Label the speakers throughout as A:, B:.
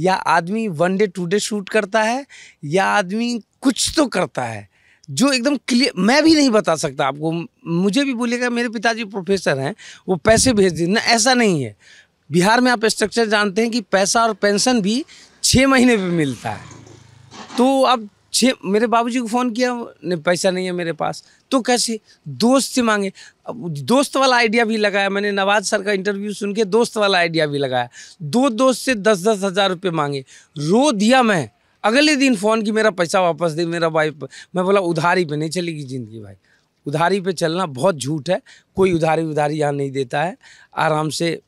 A: या आदमी one day two day shoot करता है या आदमी कुछ तो करता है जो एकदम क्लियर मैं भी नहीं बता सकता आपको मुझे भी बोलेगा मेरे पिताजी प्रोफेसर हैं वो पैसे भेज दें ना ऐसा नहीं है बिहार में आप स्ट्रक्चर जानते हैं कि पैसा और पेंशन भी छः महीने पे मिलता है तो अब छः मेरे बाबूजी को फ़ोन किया नहीं पैसा नहीं है मेरे पास तो कैसे दोस्त से मांगे अब दोस्त वाला आइडिया भी लगाया मैंने नवाज सर का इंटरव्यू सुन के दोस्त वाला आइडिया भी लगाया दो दोस्त से दस दस हज़ार रुपये मांगे रो दिया मैं अगले दिन फ़ोन की मेरा पैसा वापस दे मेरा भाई मैं बोला उधारी पर नहीं चलेगी ज़िंदगी भाई उधारी पर चलना बहुत झूठ है कोई उधारी उधारी यहाँ नहीं देता है आराम से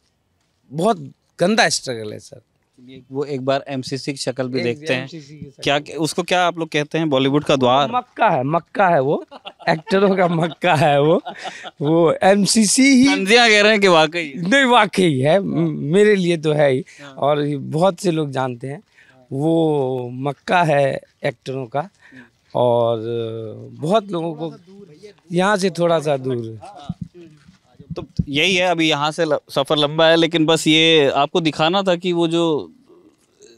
A: बहुत गंदा स्ट्रगल है सर वो एक बार एमसीसी की शक्ल भी देखते हैं क्या उसको क्या आप लोग कहते हैं बॉलीवुड का द्वार मक्का है मक्का है वो एक्टरों का मक्का है वो वो एमसीसी ही कह रहे हैं कि वाकई नहीं वाकई है हाँ। मेरे लिए तो है ही हाँ। और बहुत से लोग जानते हैं वो मक्का है एक्टरों का हाँ। और बहुत लोगों को यहाँ से थोड़ा सा दूर
B: यही है अभी यहाँ से सफ़र लंबा है लेकिन बस ये आपको दिखाना था कि वो जो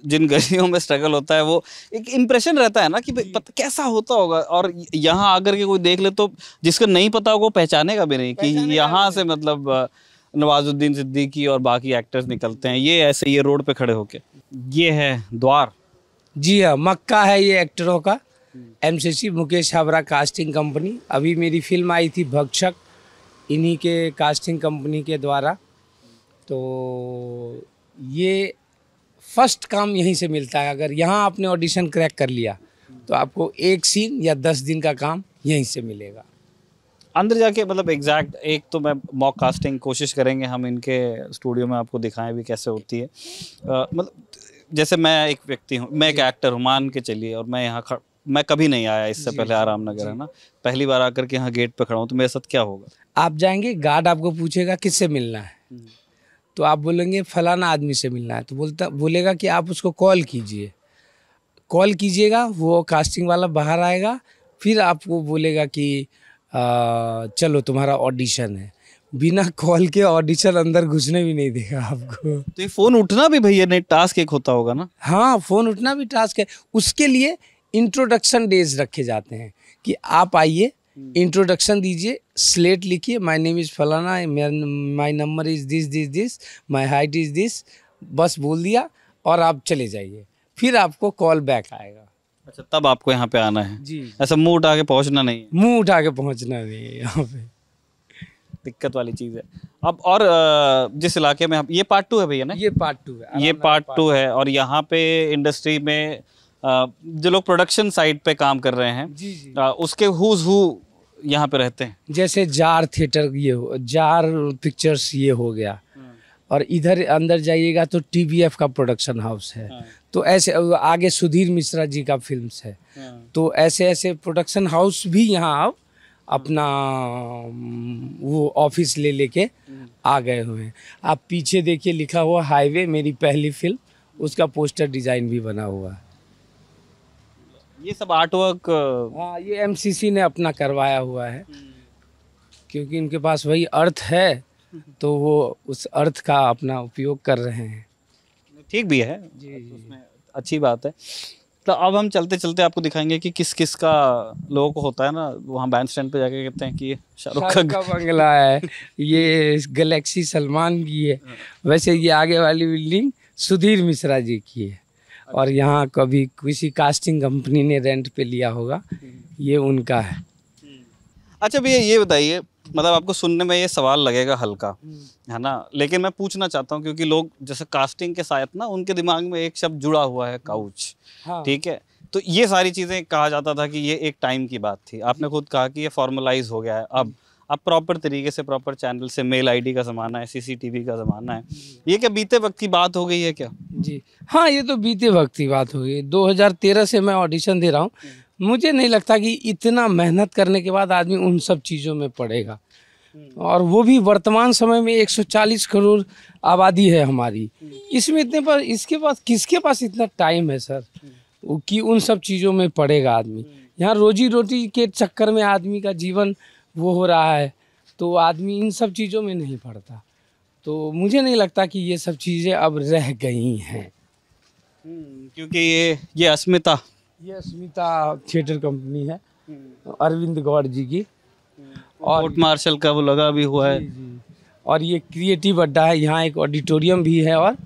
B: जिन गलियों में स्ट्रगल होता है वो एक इम्प्रेशन रहता है ना कि पत, कैसा होता होगा और यहाँ आकर के कोई देख ले तो जिसका नहीं पता होगा वो पहचानेगा भी नहीं कि यहाँ से मतलब नवाजुद्दीन सिद्दीकी और बाकी एक्टर्स निकलते हैं ये ऐसे ये रोड पे खड़े होके
A: ये है द्वार जी हाँ मक्का है ये एक्टरों का एमसीसी मुकेश हावरा कास्टिंग कंपनी अभी मेरी फिल्म आई थी भक्षक इन्हीं के कास्टिंग कंपनी के द्वारा तो ये फर्स्ट काम यहीं से मिलता है अगर यहाँ आपने ऑडिशन क्रैक कर लिया तो आपको एक सीन या दस दिन का काम यहीं से मिलेगा अंदर जाके मतलब एग्जैक्ट एक तो मैं मॉक कास्टिंग
B: कोशिश करेंगे हम इनके स्टूडियो में आपको दिखाएं भी कैसे होती है मतलब जैसे मैं एक व्यक्ति हूँ मैं एक एक्टर हूँ मान के चलिए और मैं यहाँ मैं कभी नहीं आया इससे पहले नगर है ना पहली बार आकर के यहाँ गेट पे खड़ा हूँ तो मेरे साथ क्या होगा
A: आप जाएंगे गार्ड आपको पूछेगा किससे मिलना है हम्म। तो आप बोलेंगे फलाना आदमी से मिलना है तो बोलता बोलेगा कि आप उसको कॉल कीजिए कॉल कीजिएगा वो कास्टिंग वाला बाहर आएगा फिर आपको बोलेगा कि चलो तुम्हारा ऑडिशन है बिना कॉल के ऑडिशन अंदर घुसने भी नहीं देगा आपको तो ये फोन उठना भी भैया नहीं टास्क एक होता होगा ना हाँ फोन उठना भी टास्क है उसके लिए इंट्रोडक्शन डेज रखे जाते हैं कि आप आइए इंट्रोडक्शन हम्म। दीजिए स्लेट लिखिए माय नेम इज़ फलाना my number is this this this my height is this बस बोल दिया और आप चले जाइए फिर आपको कॉल बैक आएगा
B: अच्छा तब आपको यहाँ पे आना है जी ऐसा मुंह उठा के पहुँचना नहीं
A: मुंह उठा के पहुँचना नहीं है यहाँ पे दिक्कत वाली चीज़ है
B: अब और जिस इलाके में ये पार्ट टू है भैया ना ये पार्ट टू है ये पार्ट टू है और यहाँ पे इंडस्ट्री में जो लोग प्रोडक्शन साइड पे काम कर रहे हैं जी जी
A: उसके हुज हु यहाँ पे रहते हैं जैसे जार थिएटर ये हो जार पिक्चर्स ये हो गया हाँ। और इधर अंदर जाइएगा तो टीवीएफ का प्रोडक्शन हाउस है हाँ। तो ऐसे आगे सुधीर मिश्रा जी का फिल्म्स है हाँ। तो ऐसे ऐसे प्रोडक्शन हाउस भी यहाँ अब अपना वो ऑफिस ले लेके आ गए हुए हैं आप पीछे देखिए लिखा हुआ हाईवे मेरी पहली फिल्म उसका पोस्टर डिज़ाइन भी बना हुआ है ये सब आर्ट वर्क uh, हाँ ये एमसीसी ने अपना करवाया हुआ है क्योंकि इनके पास वही अर्थ है तो वो उस अर्थ का अपना उपयोग कर रहे हैं ठीक भी है जी अच्छा, उसमें
B: अच्छी बात है तो अब हम चलते चलते आपको दिखाएंगे कि किस किस का लोग
A: होता है ना वहाँ बैंड स्टैंड पे जाके कहते हैं कि शाहरुख का बंगला है ये गैलेक्सी सलमान की है वैसे ये आगे वाली बिल्डिंग सुधीर मिश्रा जी की है और अच्छा। यहाँ कभी किसी कास्टिंग कंपनी ने रेंट पे लिया होगा हम्म। ये उनका है हम्म।
B: अच्छा भैया ये बताइए मतलब आपको सुनने में ये सवाल लगेगा हल्का हम्म। है ना लेकिन मैं पूछना चाहता हूँ क्योंकि लोग जैसे कास्टिंग के साथ ना उनके दिमाग में एक शब्द जुड़ा हुआ है काउच हाँ। ठीक है तो ये सारी चीज़ें कहा जाता था कि ये एक टाइम की बात थी आपने खुद कहा कि ये फॉर्मलाइज हो गया है अब अब प्रॉपर तरीके से प्रॉपर चैनल से मेल आईडी का ज़माना है सीसीटीवी का ज़माना है ये क्या बीते वक्त की बात हो गई है क्या जी हाँ ये तो
A: बीते वक्त की बात हो गई 2013 से मैं ऑडिशन दे रहा हूँ हम्म। मुझे नहीं लगता कि इतना मेहनत करने के बाद आदमी उन सब चीज़ों में पड़ेगा हम्म। और वो भी वर्तमान समय में 140 करोड़ आबादी है हमारी हम्म। इसमें इतने पर इसके पास किसके पास इतना टाइम है सर कि उन सब चीज़ों में पड़ेगा आदमी यहाँ रोजी रोटी के चक्कर में आदमी का जीवन वो हो रहा है तो आदमी इन सब चीज़ों में नहीं पड़ता तो मुझे नहीं लगता कि ये सब चीज़ें अब रह गई हैं हम्म, क्योंकि ये ये अस्मिता ये अस्मिता थिएटर कंपनी है हम्म। अरविंद गौड़ जी की हम्म, और कोर्ट मार्शल का वो लगा भी हुआ है जी, जी। और ये क्रिएटिव अड्डा है यहाँ एक ऑडिटोरियम भी है और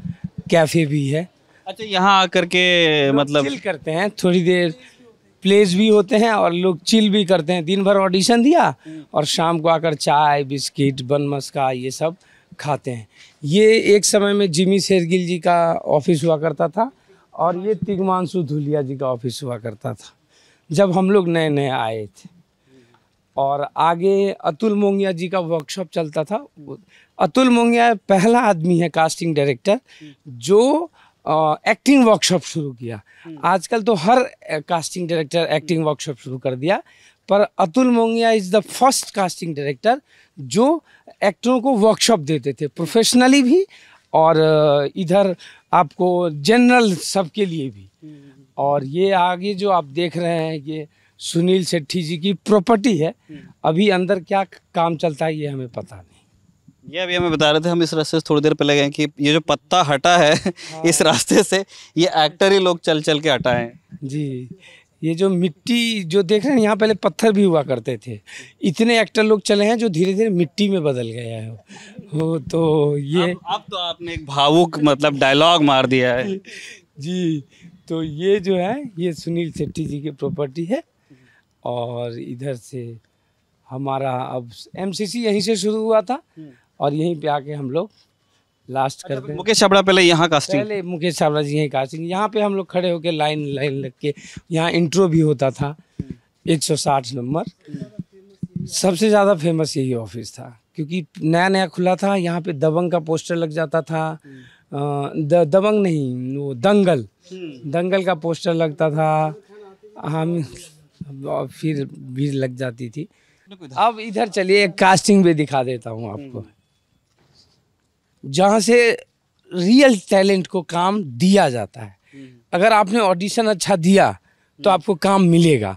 A: कैफे भी है अच्छा यहाँ आकर के मतलब चिल करते हैं थोड़ी देर प्लेस भी होते हैं और लोग चिल भी करते हैं दिन भर ऑडिशन दिया और शाम को आकर चाय बिस्किट बन मस्का ये सब खाते हैं ये एक समय में जिमी शेरगिल जी का ऑफिस हुआ करता था और ये तिगमांशु धुलिया जी का ऑफिस हुआ करता था जब हम लोग नए नए आए थे और आगे अतुल मोंगिया जी का वर्कशॉप चलता था अतुल मोंगिया पहला आदमी है कास्टिंग डायरेक्टर जो एक्टिंग वर्कशॉप शुरू किया हम्म। आजकल तो हर कास्टिंग डायरेक्टर एक्टिंग वर्कशॉप शुरू कर दिया पर Atul Mongia is the first casting director जो एक्टरों को वर्कशॉप देते थे प्रोफेशनली भी और इधर आपको जनरल सबके लिए भी हम्म। और ये आगे जो आप देख रहे हैं ये सुनील शेट्टी जी की प्रॉपर्टी है हम्म। अभी अंदर क्या काम चलता है ये हमें पता नहीं
B: ये अभी हमें बता रहे थे हम इस रास्ते से थोड़ी देर पहले गए कि ये जो पत्ता हटा है हाँ। इस रास्ते से ये एक्टर ही लोग चल चल के हटाए
A: जी ये जो मिट्टी जो देख रहे हैं यहाँ पहले पत्थर भी हुआ करते थे इतने एक्टर लोग चले हैं जो धीरे धीरे मिट्टी में बदल गए हैं वो तो ये अब
B: तो आपने एक भावुक मतलब डायलॉग मार दिया है
A: जी तो ये जो है ये सुनील शेट्टी जी की प्रॉपर्टी है और इधर से हमारा अब एमसीसी यहीं से शुरू हुआ था हम्म। और यहीं पे आके हम लोग लास्ट अच्छा, करते हैं मुकेश छाबड़ा पहले यहाँ कास्टिंग पहले मुकेश छाबड़ा जी यहीं कास्टिंग यहाँ पे हम लोग खड़े होके लाइन लाइन लग के यहाँ इंट्रो भी होता था 160 नंबर सबसे ज़्यादा फेमस यही ऑफिस था क्योंकि नया नया खुला था यहाँ पे दबंग का पोस्टर लग जाता था द, दबंग नहीं वो दंगल हम्म। दंगल का पोस्टर लगता था हम फिर भीड़ लग जाती थी अब इधर चलिए कास्टिंग भी दिखा देता हूँ आपको हम्म। जहाँ से रियल टैलेंट को काम दिया जाता है हम्म। अगर आपने ऑडिशन अच्छा दिया तो हम्म। आपको काम मिलेगा